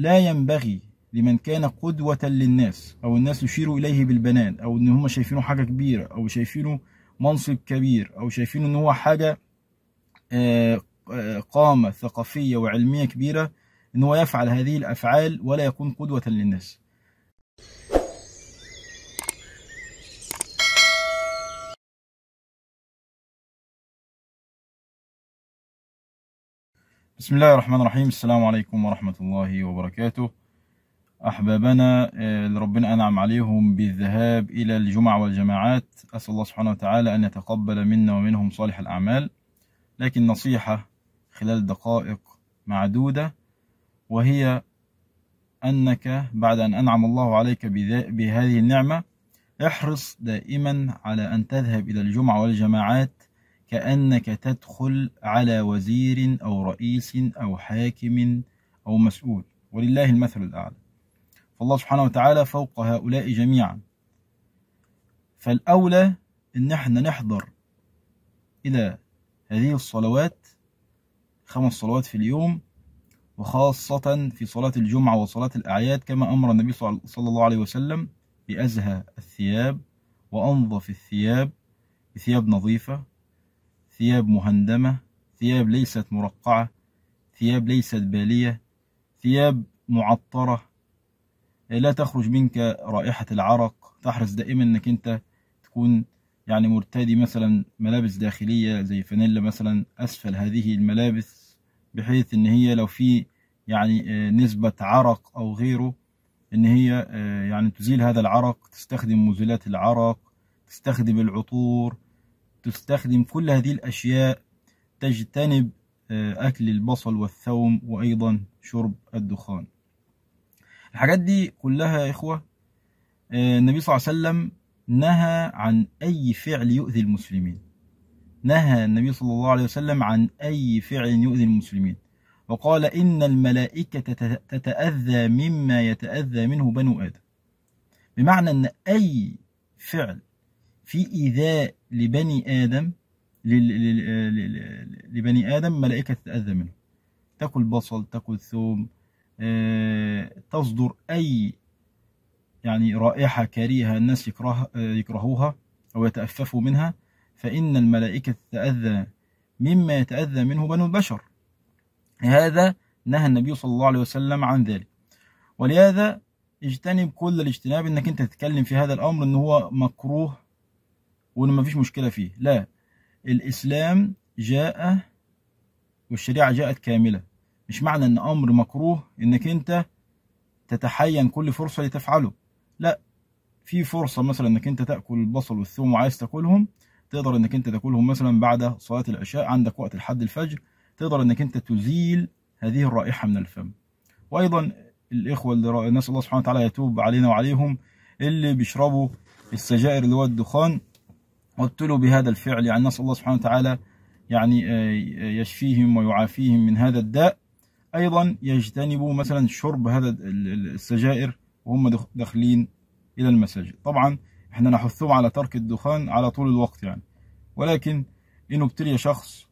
لا ينبغي لمن كان قدوة للناس أو الناس يشيروا إليه بالبنان أو إن هم شايفينه حاجة كبيرة أو شايفينه منصب كبير أو شايفينه إن هو حاجة آه، آه، قامة ثقافية وعلمية كبيرة إن هو يفعل هذه الأفعال ولا يكون قدوة للناس بسم الله الرحمن الرحيم السلام عليكم ورحمة الله وبركاته أحبابنا اللي ربنا أنعم عليهم بالذهاب إلى الجمع والجماعات أسأل الله سبحانه وتعالى أن يتقبل منا ومنهم صالح الأعمال لكن نصيحة خلال دقائق معدودة وهي أنك بعد أن أنعم الله عليك بهذه النعمة احرص دائما على أن تذهب إلى الجمعة والجماعات كأنك تدخل على وزير أو رئيس أو حاكم أو مسؤول ولله المثل الأعلى فالله سبحانه وتعالى فوق هؤلاء جميعا فالأولى إن احنا نحضر إلى هذه الصلوات خمس صلوات في اليوم وخاصة في صلاة الجمعة وصلاة الأعياد كما أمر النبي صلى الله عليه وسلم بأزهى الثياب وأنظف الثياب بثياب نظيفة ثياب مهندمة ثياب ليست مرقعة ثياب ليست بالية ثياب معطرة إيه، لا تخرج منك رائحة العرق تحرص دائما انك انت تكون يعني مرتدي مثلا ملابس داخلية زي فانيلا مثلا اسفل هذه الملابس بحيث ان هي لو في يعني آه، نسبة عرق او غيره ان هي آه، يعني تزيل هذا العرق تستخدم مزيلات العرق تستخدم العطور تستخدم كل هذه الأشياء تجتنب آه، أكل البصل والثوم وأيضا شرب الدخان الحاجات دي كلها يا إخوة آه، النبي صلى الله عليه وسلم نهى عن أي فعل يؤذي المسلمين نهى النبي صلى الله عليه وسلم عن أي فعل يؤذي المسلمين وقال إن الملائكة تتأذى مما يتأذى منه بنو آدم بمعنى أن أي فعل في إيذاء لبني آدم لبني آدم ملائكة تتأذى منه تأكل بصل تأكل ثوم آه، تصدر أي يعني رائحة كريهة الناس يكره آه، يكرهوها أو يتأففوا منها فإن الملائكة تتأذى مما يتأذى منه بنو البشر هذا نهى النبي صلى الله عليه وسلم عن ذلك ولهذا اجتنب كل الاجتناب انك انت تتكلم في هذا الامر ان هو مكروه وان مفيش مشكله فيه لا الاسلام جاء والشريعه جاءت كامله مش معنى ان امر مكروه انك انت تتحين كل فرصه لتفعله لا في فرصه مثلا انك انت تاكل البصل والثوم وعايز تاكلهم تقدر انك انت تاكلهم مثلا بعد صلاه العشاء عندك وقت لحد الفجر تقدر انك انت تزيل هذه الرائحه من الفم وايضا الاخوه اللي نسال الله سبحانه وتعالى يتوب علينا وعليهم اللي بيشربوا السجائر اللي هو الدخان وابتلوا بهذا الفعل يعني نسأل الله سبحانه وتعالى يعني آه، آه، يشفيهم ويعافيهم من هذا الداء أيضا يجتنبوا مثلا شرب هذا السجائر وهم داخلين إلى المساجد طبعا احنا نحثهم على ترك الدخان على طول الوقت يعني ولكن إن ابتلي شخص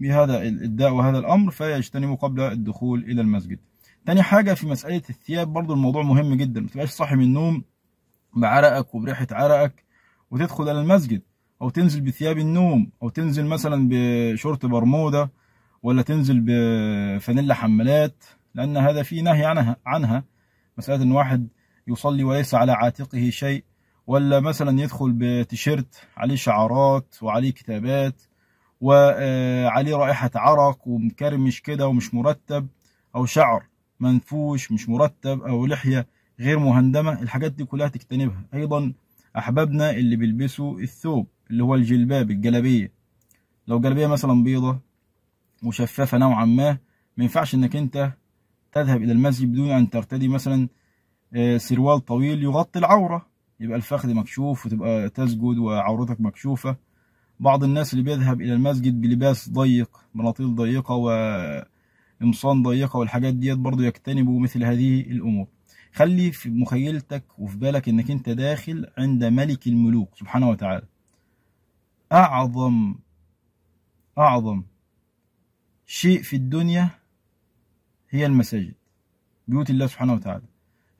بهذا الداء وهذا الأمر فيجتنبه قبل الدخول إلى المسجد تاني حاجة في مسألة الثياب برضو الموضوع مهم جدا ما تبقاش صاحي من النوم بعرقك وبريحة عرقك وتدخل إلى المسجد أو تنزل بثياب النوم أو تنزل مثلا بشورت برمودة ولا تنزل بفانيلا حمالات لأن هذا في نهي عنها, عنها مسألة إن واحد يصلي وليس على عاتقه شيء ولا مثلا يدخل بتيشيرت عليه شعارات وعليه كتابات وعليه رائحة عرق ومكرمش كده ومش مرتب أو شعر منفوش مش مرتب أو لحية غير مهندمة الحاجات دي كلها تجتنبها أيضا أحبابنا اللي بيلبسوا الثوب اللي هو الجلباب الجلابية لو جلابية مثلا بيضة مشففة نوعا ما ما ينفعش إنك أنت تذهب إلى المسجد بدون أن ترتدي مثلا آه، سروال طويل يغطي العورة يبقى الفخذ مكشوف وتبقى تسجد وعورتك مكشوفة بعض الناس اللي بيذهب إلى المسجد بلباس ضيق مناطيل ضيقة وامصان آه، ضيقة والحاجات ديت برضو يجتنبوا مثل هذه الأمور خلي في مخيلتك وفي بالك انك انت داخل عند ملك الملوك سبحانه وتعالى اعظم اعظم شيء في الدنيا هي المساجد بيوت الله سبحانه وتعالى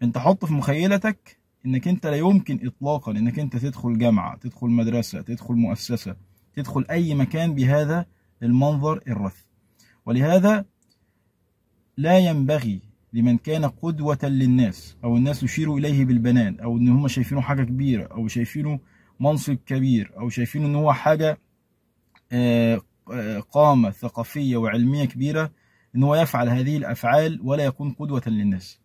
انت حط في مخيلتك انك انت لا يمكن اطلاقا انك انت تدخل جامعه تدخل مدرسه تدخل مؤسسه تدخل اي مكان بهذا المنظر الرث ولهذا لا ينبغي لمن كان قدوة للناس أو الناس تشير إليه بالبنان أو إن هم شايفينه حاجة كبيرة أو شايفينه منصب كبير أو شايفينه إن هو حاجة آه، آه، قامة ثقافية وعلمية كبيرة إن هو يفعل هذه الأفعال ولا يكون قدوة للناس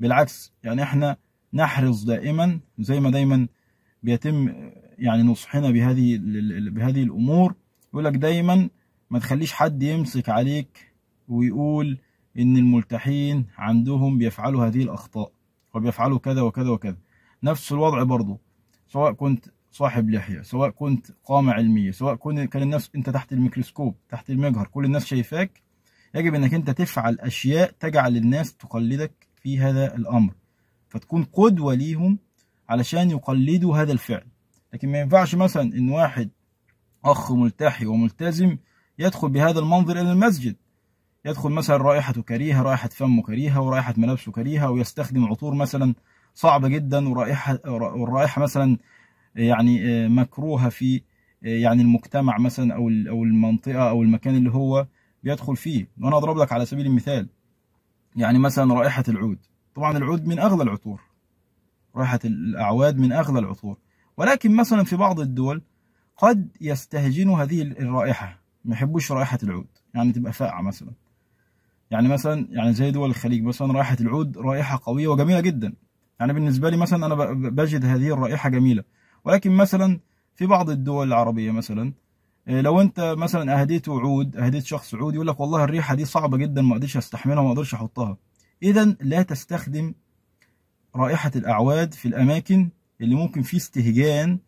بالعكس يعني إحنا نحرص دائما زي ما دايما بيتم يعني نصحنا بهذه بهذه الأمور يقول لك دايما ما تخليش حد يمسك عليك ويقول إن الملتحين عندهم بيفعلوا هذه الأخطاء وبيفعلوا كذا وكذا وكذا نفس الوضع برضه سواء كنت صاحب لحية سواء كنت قامة علمية سواء كنت كان الناس أنت تحت الميكروسكوب تحت المجهر كل الناس شايفاك يجب أنك أنت تفعل أشياء تجعل الناس تقلدك في هذا الأمر فتكون قدوة ليهم علشان يقلدوا هذا الفعل لكن ما ينفعش مثلا إن واحد أخ ملتحي وملتزم يدخل بهذا المنظر إلى المسجد يدخل مثلا رائحته كريهة رائحة فمه كريهة ورائحة ملابسه كريهة ويستخدم عطور مثلا صعبة جدا ورائحة والرائحة مثلا يعني آه، مكروهة في آه، يعني المجتمع مثلا أو أو المنطقة أو المكان اللي هو بيدخل فيه وأنا أضرب لك على سبيل المثال يعني مثلا رائحة العود طبعا العود من أغلى العطور رائحة الأعواد من أغلى العطور ولكن مثلا في بعض الدول قد يستهجنوا هذه الرائحة ما يحبوش رائحة العود يعني تبقى فاقعة مثلا يعني مثلا يعني زي دول الخليج مثلا رائحه العود رائحه قويه وجميله جدا يعني بالنسبه لي مثلا انا بجد هذه الرائحه جميله ولكن مثلا في بعض الدول العربيه مثلا آه، لو انت مثلا اهديت عود اهديت شخص عود يقول لك والله الريحه دي صعبه جدا ما اقدرش استحملها ما اقدرش احطها اذا لا تستخدم رائحه الاعواد في الاماكن اللي ممكن فيه استهجان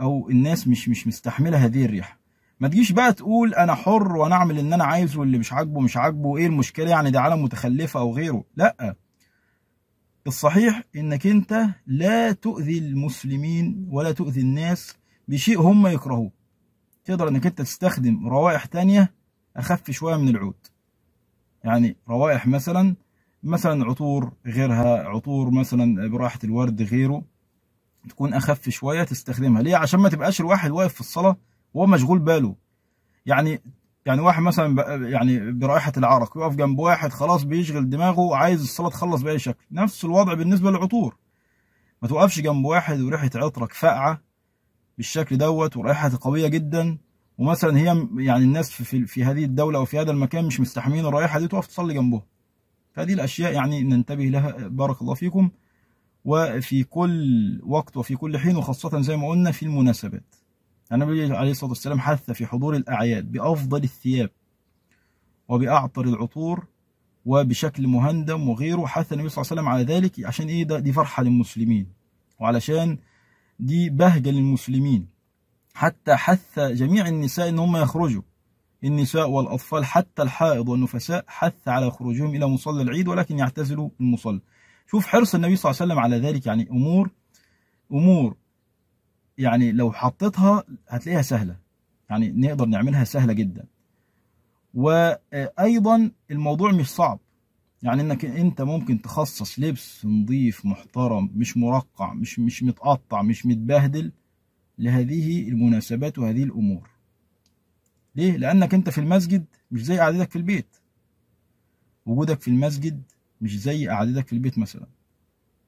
او الناس مش مش مستحمله هذه الريحه ما تجيش بقى تقول انا حر وانا اعمل اللي انا عايزه واللي مش عاجبه مش عاجبه ايه المشكله يعني ده عالم متخلفه او غيره لا الصحيح انك انت لا تؤذي المسلمين ولا تؤذي الناس بشيء هم يكرهوه تقدر انك انت تستخدم روائح تانية اخف شويه من العود يعني روائح مثلا مثلا عطور غيرها عطور مثلا براحة الورد غيره تكون اخف شويه تستخدمها ليه عشان ما تبقاش الواحد واقف في الصلاه وهو مشغول باله يعني يعني واحد مثلا يعني برائحه العرق يقف جنب واحد خلاص بيشغل دماغه عايز الصلاه تخلص باي شكل نفس الوضع بالنسبه للعطور ما توقفش جنب واحد وريحه عطرك فاقعه بالشكل دوت ورائحه قويه جدا ومثلا هي يعني الناس في, في هذه الدوله او في هذا المكان مش مستحمين الرائحه دي تقف تصلي جنبه فهذه الاشياء يعني ننتبه لها بارك الله فيكم وفي كل وقت وفي كل حين وخاصه زي ما قلنا في المناسبات النبي عليه الصلاة والسلام حث في حضور الأعياد بأفضل الثياب وبأعطر العطور وبشكل مهندم وغيره حث النبي صلى الله عليه وسلم على ذلك عشان إيه ده دي فرحة للمسلمين وعلشان دي بهجة للمسلمين حتى حث جميع النساء إن هم يخرجوا النساء والأطفال حتى الحائض والنفساء حث على خروجهم إلى مصلى العيد ولكن يعتزلوا المصلى شوف حرص النبي صلى الله عليه وسلم على ذلك يعني أمور أمور يعني لو حطيتها هتلاقيها سهلة يعني نقدر نعملها سهلة جدا وأيضا الموضوع مش صعب يعني انك انت ممكن تخصص لبس نظيف محترم مش مرقع مش مش متقطع مش متبهدل لهذه المناسبات وهذه الامور ليه لانك انت في المسجد مش زي قعدتك في البيت وجودك في المسجد مش زي قعدتك في البيت مثلا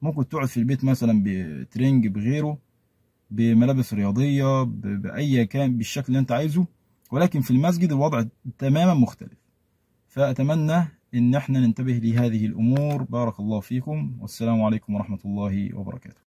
ممكن تقعد في البيت مثلا بترنج بغيره بملابس رياضيه باي كان بالشكل اللي انت عايزه ولكن في المسجد الوضع تماما مختلف فاتمنى ان احنا ننتبه لهذه الامور بارك الله فيكم والسلام عليكم ورحمه الله وبركاته